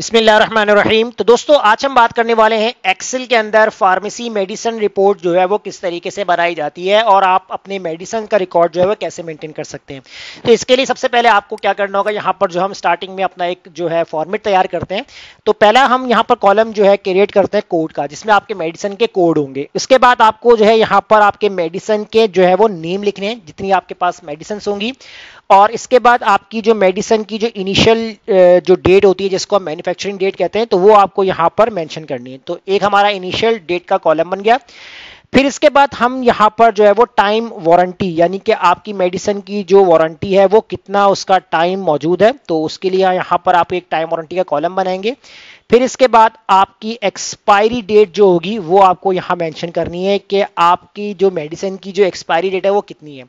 बिस्मिल्लाहमानीम तो दोस्तों आज हम बात करने वाले हैं एक्सेल के अंदर फार्मेसी मेडिसन रिपोर्ट जो है वो किस तरीके से बनाई जाती है और आप अपने मेडिसन का रिकॉर्ड जो है वो कैसे मेंटेन कर सकते हैं तो इसके लिए सबसे पहले आपको क्या करना होगा यहाँ पर जो हम स्टार्टिंग में अपना एक जो है फॉर्मेट तैयार करते हैं तो पहला हम यहाँ पर कॉलम जो है क्रिएट करते हैं कोड का जिसमें आपके मेडिसन के कोड होंगे उसके बाद आपको जो है यहाँ पर आपके मेडिसन के जो है वो नेम लिखने हैं जितनी आपके पास मेडिसिन होंगी और इसके बाद आपकी जो मेडिसन की जो इनिशियल जो डेट होती है जिसको हम मैन्युफैक्चरिंग डेट कहते हैं तो वो आपको यहाँ पर मैंशन करनी है तो एक हमारा इनिशियल डेट का कॉलम बन गया फिर इसके बाद हम यहाँ पर जो है वो टाइम वारंटी यानी कि आपकी मेडिसिन की जो वारंटी है वो कितना उसका टाइम मौजूद है तो उसके लिए यहाँ पर आप एक टाइम वारंटी का कॉलम बनाएंगे फिर इसके बाद आपकी एक्सपायरी डेट जो होगी वो आपको यहाँ मेंशन करनी है कि आपकी जो मेडिसिन की जो एक्सपायरी डेट है वो कितनी है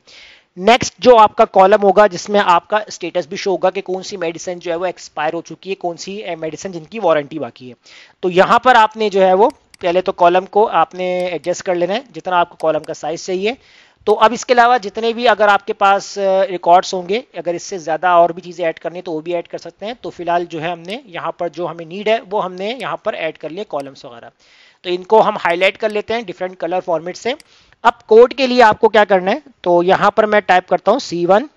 नेक्स्ट जो आपका कॉलम होगा जिसमें आपका स्टेटस भी शो होगा कि कौन सी मेडिसिन जो है वो एक्सपायर हो चुकी है कौन सी मेडिसिन eh, जिनकी वारंटी बाकी है तो यहाँ पर आपने जो है वो पहले तो कॉलम को आपने एडजस्ट कर लेना है जितना आपको कॉलम का साइज चाहिए तो अब इसके अलावा जितने भी अगर आपके पास रिकॉर्ड्स eh, होंगे अगर इससे ज़्यादा और भी चीज़ें ऐड करनी है तो वो भी ऐड कर सकते हैं तो फिलहाल जो है हमने यहाँ पर जो हमें नीड है वो हमने यहाँ पर ऐड कर लिए कॉलम्स वगैरह तो इनको हम हाईलाइट कर लेते हैं डिफरेंट कलर फॉर्मेट से अब कोड के लिए आपको क्या करना है तो यहां पर मैं टाइप करता हूं सी वन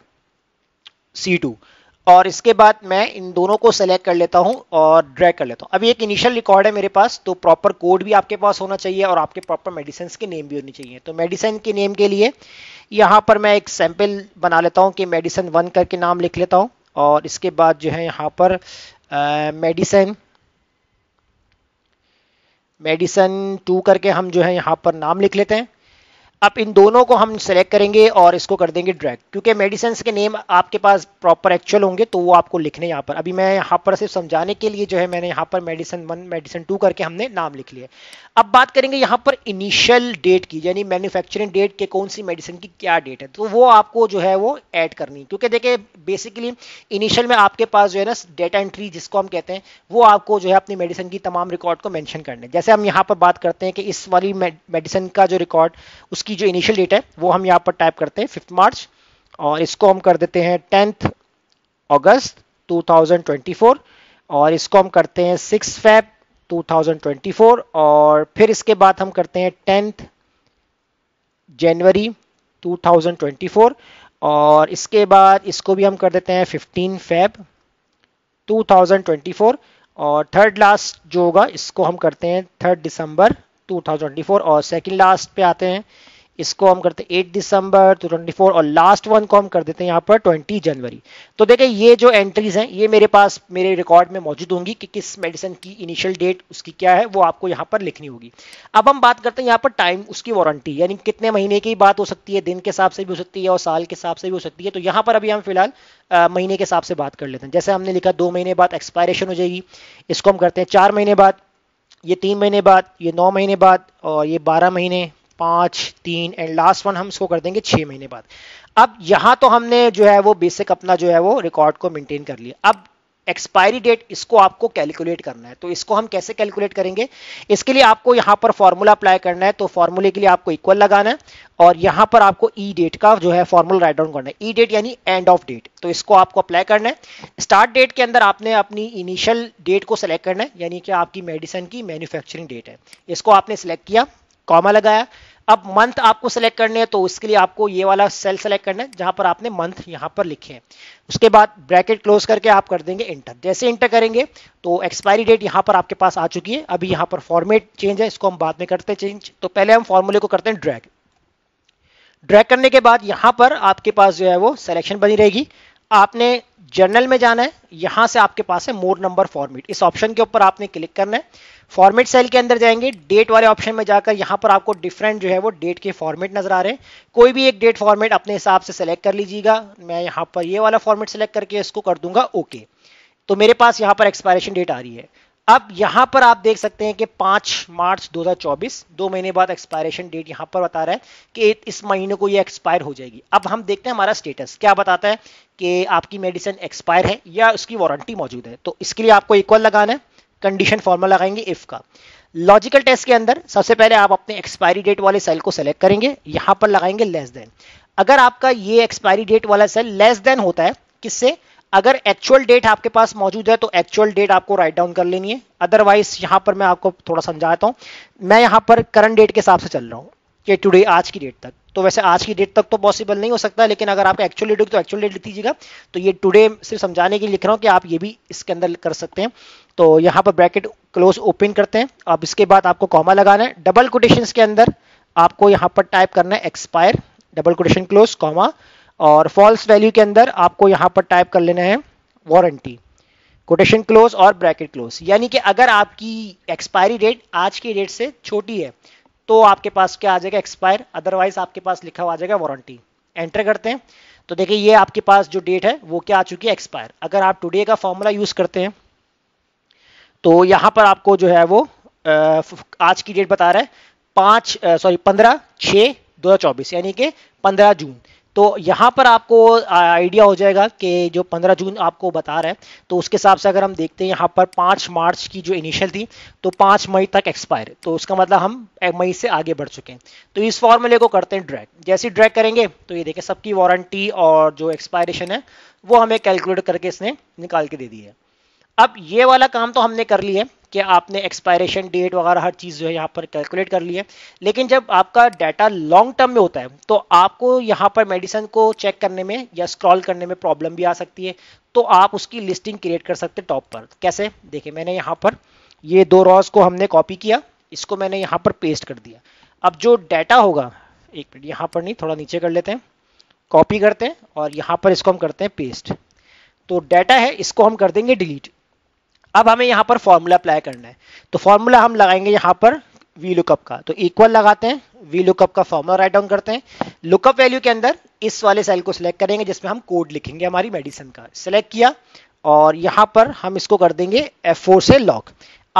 सी टू और इसके बाद मैं इन दोनों को सेलेक्ट कर लेता हूं और ड्रैग कर लेता हूं अभी एक इनिशियल रिकॉर्ड है मेरे पास तो प्रॉपर कोड भी आपके पास होना चाहिए और आपके प्रॉपर मेडिसिन के नेम भी होनी चाहिए तो मेडिसिन के नेम के लिए यहां पर मैं एक सैंपल बना लेता हूँ कि मेडिसिन वन करके नाम लिख लेता हूँ और इसके बाद जो है यहाँ पर मेडिसिन मेडिसन टू करके हम जो है यहाँ पर नाम लिख लेते हैं अब इन दोनों को हम सेलेक्ट करेंगे और इसको कर देंगे ड्रैग क्योंकि मेडिसिन के नेम आपके पास प्रॉपर एक्चुअल होंगे तो वो आपको लिखने यहाँ पर अभी मैं यहाँ पर सिर्फ समझाने के लिए जो है मैंने यहाँ पर मेडिसिन वन मेडिसिन टू करके हमने नाम लिख लिया अब बात करेंगे यहाँ पर इनिशियल डेट की यानी मैन्युफैक्चरिंग डेट के कौन सी मेडिसिन की क्या डेट है तो वो आपको जो है वो ऐड करनी क्योंकि देखिए बेसिकली इनिशियल में आपके पास जो है ना डेटा एंट्री जिसको हम कहते हैं वो आपको जो है अपनी मेडिसिन की तमाम रिकॉर्ड को मैंशन करने जैसे हम यहाँ पर बात करते हैं कि इस वाली मेडिसिन का जो रिकॉर्ड उसकी की जो इनिशियल डेट है वो हम यहाँ पर टाइप करते हैं फिफ्थ मार्च और इसको हम कर देते हैं टेंथ अगस्त 2024 और इसको हम करते हैं सिक्स फैब 2024 और फिर इसके बाद हम करते हैं टेंथ जनवरी 2024 और इसके बाद इसको भी हम कर देते हैं 15 फैब 2024 और थर्ड लास्ट जो होगा इसको हम करते हैं थर्ड दिसंबर 2024 और सेकंड लास्ट पे आते हैं इसको हम करते eight December two twenty four और लास्ट वन को हम कर देते हैं यहाँ पर ट्वेंटी जनवरी तो देखें ये जो एंट्रीज हैं ये मेरे पास मेरे रिकॉर्ड में मौजूद होंगी कि किस मेडिसिन की इनिशियल डेट उसकी क्या है वो आपको यहाँ पर लिखनी होगी अब हम बात करते हैं यहाँ पर टाइम उसकी वारंटी यानी कितने महीने की बात हो सकती है दिन के हिसाब से भी हो सकती है और साल के हिसाब से भी हो सकती है तो यहाँ पर अभी हम फिलहाल महीने के हिसाब से बात कर लेते हैं जैसे हमने लिखा दो महीने बाद एक्सपायरेशन हो जाएगी इसको हम करते हैं चार महीने बाद ये तीन महीने बाद ये नौ महीने बाद और ये बारह महीने पांच तीन एंड लास्ट वन हम इसको कर देंगे छह महीने बाद अब यहां तो हमने जो है वो बेसिक अपना जो है वो रिकॉर्ड को मेंटेन कर लिया अब एक्सपायरी डेट इसको आपको कैलकुलेट करना है तो इसको हम कैसे कैलकुलेट करेंगे इसके लिए आपको यहां पर फॉर्मूला अप्लाई करना है तो फॉर्मूले के लिए आपको इक्वल लगाना है और यहां पर आपको ई e डेट का जो है फॉर्मूला राइट डाउन करना है ई e डेट यानी एंड ऑफ डेट तो इसको आपको अप्लाई करना है स्टार्ट डेट के अंदर आपने अपनी इनिशियल डेट को सिलेक्ट करना है यानी कि आपकी मेडिसिन की मैन्युफैक्चरिंग डेट है इसको आपने सिलेक्ट किया कॉमा लगाया अब मंथ आपको सेलेक्ट करने हैं तो उसके लिए आपको ये वाला सेल सेलेक्ट करना है जहां पर आपने मंथ यहां पर लिखे हैं उसके बाद ब्रैकेट क्लोज करके आप कर देंगे इंटर जैसे इंटर करेंगे तो एक्सपायरी डेट यहां पर आपके पास आ चुकी है अभी यहां पर फॉर्मेट चेंज है इसको हम बाद में करते हैं चेंज तो पहले हम फॉर्मूले को करते हैं ड्रैग ड्रैग करने के बाद यहां पर आपके पास जो है वो सिलेक्शन बनी रहेगी आपने जर्नल में जाना है यहां से आपके पास है मोर नंबर फॉर्मेट इस ऑप्शन के ऊपर आपने क्लिक करना है फॉर्मेट सेल के अंदर जाएंगे डेट वाले ऑप्शन में जाकर यहां पर आपको डिफरेंट जो है वो डेट के फॉर्मेट नजर आ रहे हैं कोई भी एक डेट फॉर्मेट अपने हिसाब से सेलेक्ट कर लीजिएगा मैं यहां पर ये वाला फॉर्मेट सेलेक्ट करके इसको कर दूंगा ओके तो मेरे पास यहां पर एक्सपायरेशन डेट आ रही है अब यहां पर आप देख सकते हैं कि 5 मार्च 2024 दो महीने बाद एक्सपायरेशन डेट यहां पर बता रहा है कि इस महीने को ये एक्सपायर हो जाएगी अब हम देखते हैं हमारा स्टेटस क्या बताता है कि आपकी मेडिसिन एक्सपायर है या उसकी वारंटी मौजूद है तो इसके लिए आपको इक्वल लगाना है कंडीशन फॉर्मल लगाएंगे इफ का लॉजिकल टेस्ट के अंदर सबसे पहले आप अपने एक्सपायरी डेट वाले सेल को सेलेक्ट करेंगे यहां पर लगाएंगे लेस देन अगर आपका ये एक्सपायरी डेट वाला सेल लेस देन होता है किससे अगर एक्चुअल डेट आपके पास मौजूद है तो एक्चुअल डेट आपको राइट डाउन कर लेनी है अदरवाइज यहां पर मैं आपको थोड़ा समझाता हूं मैं यहां पर करंट डेट के हिसाब से चल रहा हूं के टुडे आज की डेट तक तो वैसे आज की डेट तक तो पॉसिबल नहीं हो सकता लेकिन अगर आपका एक्चुअल डेट होगी तो एक्चुअल डेट लिख दीजिएगा तो ये टुडे सिर्फ समझाने के लिए लिख रहा हूँ कि आप ये भी इसके अंदर कर सकते हैं तो यहाँ पर ब्रैकेट क्लोज ओपन करते हैं अब इसके बाद आपको कॉमा लगाना है डबल कोटेशन के अंदर आपको यहाँ पर टाइप करना है expire double quotation close comma और फॉल्स वैल्यू के अंदर आपको यहाँ पर टाइप कर लेना है वारंटी कोटेशन क्लोज और ब्रैकेट क्लोज यानी कि अगर आपकी एक्सपायरी डेट आज की डेट से छोटी है तो आपके पास क्या आ जाएगा एक्सपायर अदरवाइज आपके पास लिखा हुआ आ जाएगा वारंटी एंटर करते हैं तो देखिए ये आपके पास जो डेट है वो क्या आ चुकी है एक्सपायर अगर आप टुडे का फॉर्मूला यूज करते हैं तो यहां पर आपको जो है वो आज की डेट बता रहा है पांच सॉरी पंद्रह छ दो हजार चौबीस यानी कि पंद्रह जून तो यहाँ पर आपको आइडिया हो जाएगा कि जो 15 जून आपको बता रहा है तो उसके हिसाब से अगर हम देखते हैं यहाँ पर 5 मार्च की जो इनिशियल थी तो 5 मई तक एक्सपायर तो उसका मतलब हम मई से आगे बढ़ चुके हैं तो इस फॉर्मूले को करते हैं ड्रैग जैसे ड्रैग करेंगे तो ये देखें सबकी वारंटी और जो एक्सपायरेशन है वो हमें कैलकुलेट करके इसने निकाल के दे दी है अब ये वाला काम तो हमने कर लिया कि आपने एक्सपायरेशन डेट वगैरह हर चीज़ जो है यहाँ पर कैलकुलेट कर ली है लेकिन जब आपका डाटा लॉन्ग टर्म में होता है तो आपको यहाँ पर मेडिसिन को चेक करने में या स्क्रॉल करने में प्रॉब्लम भी आ सकती है तो आप उसकी लिस्टिंग क्रिएट कर सकते टॉप पर कैसे देखिए मैंने यहाँ पर ये दो रॉज को हमने कॉपी किया इसको मैंने यहाँ पर पेस्ट कर दिया अब जो डाटा होगा एक मिनट यहाँ पर नहीं थोड़ा नीचे कर लेते हैं कॉपी करते हैं और यहाँ पर इसको हम करते हैं पेस्ट तो डाटा है इसको हम कर देंगे डिलीट अब हमें यहां पर फॉर्मूला अप्लाई करना है तो फॉर्मूला हम लगाएंगे यहां पर वी लुकअप का तो इक्वल लगाते हैं वी लुकअप का फॉर्मूला राइट डाउन करते हैं लुकअप वैल्यू के अंदर इस वाले सेल को सिलेक्ट करेंगे जिसमें हम कोड लिखेंगे हमारी मेडिसिन का सिलेक्ट किया और यहां पर हम इसको कर देंगे F4 से लॉक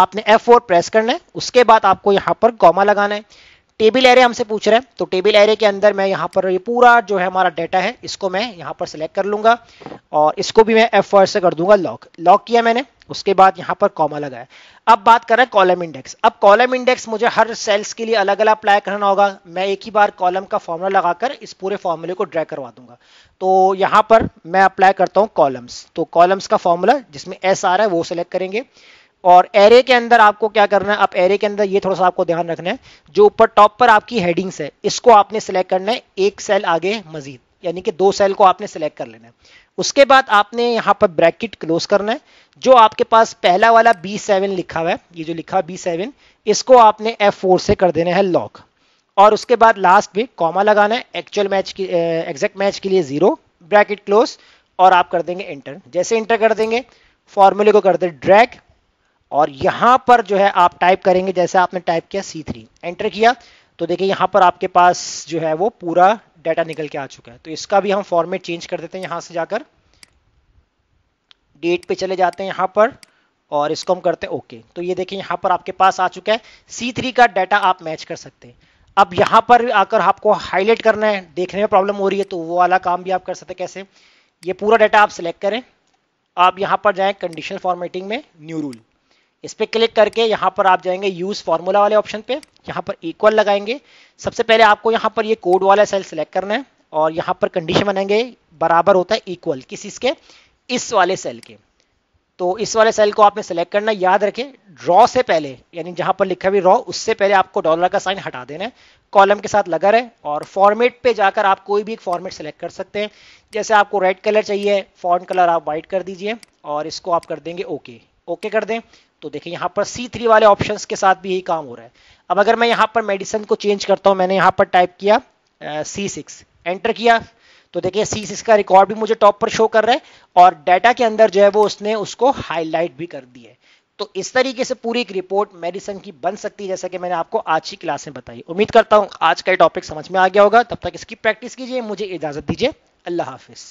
आपने F4 प्रेस करना है उसके बाद आपको यहां पर कॉमा लगाना है टेबल एरे हमसे पूछ रहे हैं तो टेबल एरे के अंदर मैं यहाँ पर ये पूरा जो है हमारा डाटा है इसको मैं यहाँ पर सिलेक्ट कर लूंगा और इसको भी मैं एफ से कर दूंगा लॉक लॉक किया मैंने उसके बाद यहाँ पर कॉमा लगाया अब बात कर रहे हैं कॉलम इंडेक्स अब कॉलम इंडेक्स मुझे हर सेल्स के लिए अलग अलग अप्लाई करना होगा मैं एक ही बार कॉलम का फॉर्मूला लगाकर इस पूरे फॉर्मूले को ड्रैक करवा दूंगा तो यहाँ पर मैं अप्लाई करता हूँ कॉलम्स तो कॉलम्स का फॉर्मूला जिसमें एस आ रहा है वो सिलेक्ट करेंगे और एरे के अंदर आपको क्या करना है आप एरे के अंदर ये थोड़ा सा आपको ध्यान रखना है जो ऊपर टॉप पर आपकी हेडिंग्स है इसको आपने सेलेक्ट करना है एक सेल आगे मजीद यानी कि दो सेल को आपने सेलेक्ट कर लेना है उसके बाद आपने यहाँ पर ब्रैकेट क्लोज करना है जो आपके पास पहला वाला बी सेवन लिखा हुआ है ये जो लिखा बी सेवन इसको आपने एफ फोर से कर देना है लॉक और उसके बाद लास्ट में कॉमा लगाना है एक्चुअल मैच की एग्जैक्ट मैच के लिए जीरो ब्रैकेट क्लोज और आप कर देंगे इंटर जैसे इंटर कर देंगे फॉर्मूले को कर दे ड्रैग और यहां पर जो है आप टाइप करेंगे जैसे आपने टाइप किया सी थ्री एंटर किया तो देखिए यहां पर आपके पास जो है वो पूरा डाटा निकल के आ चुका है तो इसका भी हम फॉर्मेट चेंज कर देते हैं यहां से जाकर डेट पे चले जाते हैं यहां पर और इसको हम करते हैं ओके तो ये देखिए यहां पर आपके पास आ चुका है सी थ्री का डाटा आप मैच कर सकते हैं अब यहां पर आकर आपको हाईलाइट करना है देखने में प्रॉब्लम हो रही है तो वो वाला काम भी आप कर सकते हैं कैसे ये पूरा डाटा आप सिलेक्ट करें आप यहां पर जाएं कंडीशनल फॉर्मेटिंग में न्यू रूल इस पर क्लिक करके यहाँ पर आप जाएंगे यूज फॉर्मूला वाले ऑप्शन पे यहाँ पर इक्वल लगाएंगे सबसे पहले आपको यहाँ पर ये कोड वाला सेल सेलेक्ट करना है और यहाँ पर कंडीशन बनाएंगे बराबर होता है इक्वल किस इसके इस वाले सेल के तो इस वाले सेल को आपने सेलेक्ट करना याद रखें ड्रॉ से पहले यानी जहां पर लिखा भी रॉ उससे पहले आपको डॉलर का साइन हटा देना है कॉलम के साथ लगा रहे और फॉर्मेट पे जाकर आप कोई भी एक फॉर्मेट सेलेक्ट कर सकते हैं जैसे आपको रेड कलर चाहिए फॉन्ट कलर आप व्हाइट कर दीजिए और इसको आप कर देंगे ओके ओके कर दें तो देखिए यहां पर सी थ्री वाले ऑप्शन के साथ भी यही काम हो रहा है अब अगर मैं यहां पर मेडिसन को चेंज करता हूं मैंने यहां पर टाइप किया सी सिक्स एंटर किया तो देखिए सी सिक्स का रिकॉर्ड भी मुझे टॉप पर शो कर रहा है और डाटा के अंदर जो है वो उसने उसको हाईलाइट भी कर दिया है तो इस तरीके से पूरी एक रिपोर्ट मेडिसन की बन सकती है जैसा कि मैंने आपको आज की क्लास में बताई उम्मीद करता हूं आज का टॉपिक समझ में आ गया होगा तब तक इसकी प्रैक्टिस कीजिए मुझे इजाजत दीजिए अल्लाह हाफिज़